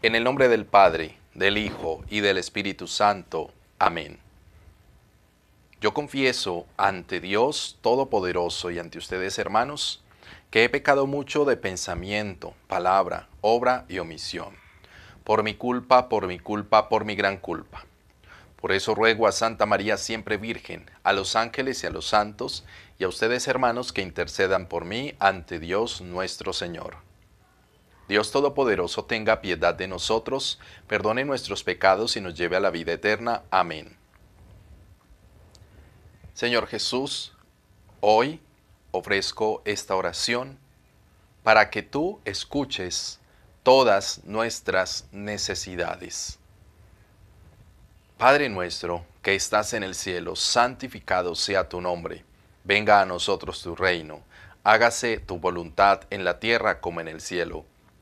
En el nombre del Padre, del Hijo y del Espíritu Santo. Amén. Yo confieso ante Dios Todopoderoso y ante ustedes, hermanos, que he pecado mucho de pensamiento, palabra, obra y omisión. Por mi culpa, por mi culpa, por mi gran culpa. Por eso ruego a Santa María siempre Virgen, a los ángeles y a los santos, y a ustedes hermanos que intercedan por mí ante Dios nuestro Señor. Dios Todopoderoso tenga piedad de nosotros, perdone nuestros pecados y nos lleve a la vida eterna. Amén. Señor Jesús, hoy ofrezco esta oración para que tú escuches todas nuestras necesidades. Padre nuestro, que estás en el cielo, santificado sea tu nombre. Venga a nosotros tu reino. Hágase tu voluntad en la tierra como en el cielo.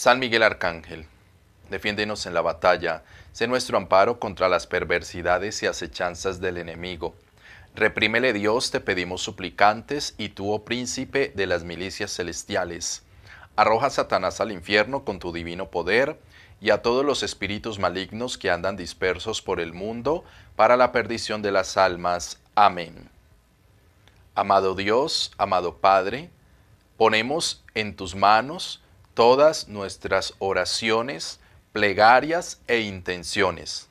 San Miguel Arcángel, defiéndenos en la batalla, sé nuestro amparo contra las perversidades y acechanzas del enemigo. Reprímele Dios, te pedimos suplicantes, y tú, oh príncipe de las milicias celestiales. Arroja a Satanás al infierno con tu divino poder, y a todos los espíritus malignos que andan dispersos por el mundo, para la perdición de las almas. Amén. Amado Dios, amado Padre, ponemos en tus manos todas nuestras oraciones, plegarias e intenciones.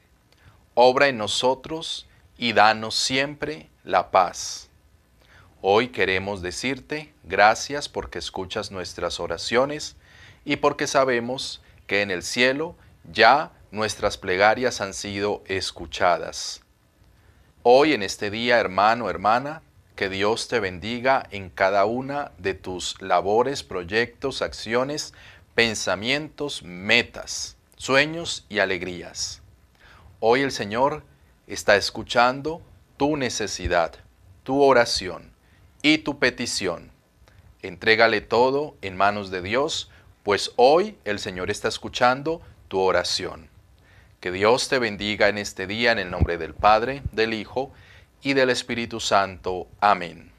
Obra en nosotros y danos siempre la paz. Hoy queremos decirte gracias porque escuchas nuestras oraciones y porque sabemos que en el cielo ya nuestras plegarias han sido escuchadas. Hoy en este día, hermano, hermana, que Dios te bendiga en cada una de tus labores, proyectos, acciones, pensamientos, metas, sueños y alegrías. Hoy el Señor está escuchando tu necesidad, tu oración y tu petición. Entrégale todo en manos de Dios, pues hoy el Señor está escuchando tu oración. Que Dios te bendiga en este día en el nombre del Padre, del Hijo y del Espíritu Santo. Amén.